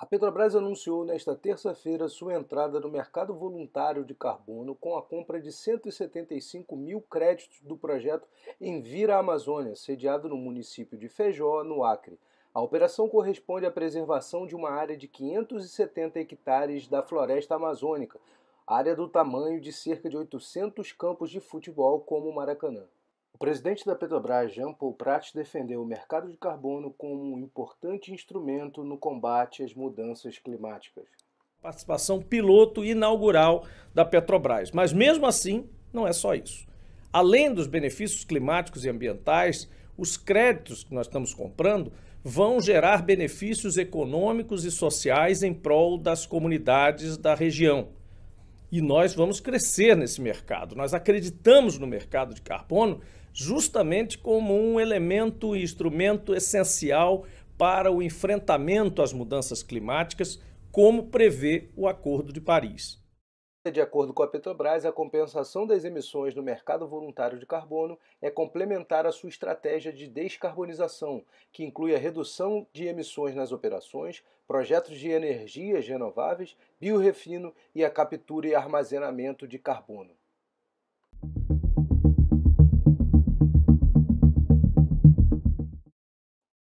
A Petrobras anunciou nesta terça-feira sua entrada no mercado voluntário de carbono com a compra de 175 mil créditos do projeto Envira Amazônia, sediado no município de Feijó, no Acre. A operação corresponde à preservação de uma área de 570 hectares da floresta amazônica, área do tamanho de cerca de 800 campos de futebol como o Maracanã. O presidente da Petrobras, Jean Paul Prat, defendeu o mercado de carbono como um importante instrumento no combate às mudanças climáticas. Participação piloto inaugural da Petrobras. Mas mesmo assim, não é só isso. Além dos benefícios climáticos e ambientais, os créditos que nós estamos comprando vão gerar benefícios econômicos e sociais em prol das comunidades da região. E nós vamos crescer nesse mercado. Nós acreditamos no mercado de carbono justamente como um elemento e instrumento essencial para o enfrentamento às mudanças climáticas, como prevê o Acordo de Paris. De acordo com a Petrobras, a compensação das emissões no mercado voluntário de carbono é complementar à sua estratégia de descarbonização, que inclui a redução de emissões nas operações, projetos de energias renováveis, biorrefino e a captura e armazenamento de carbono.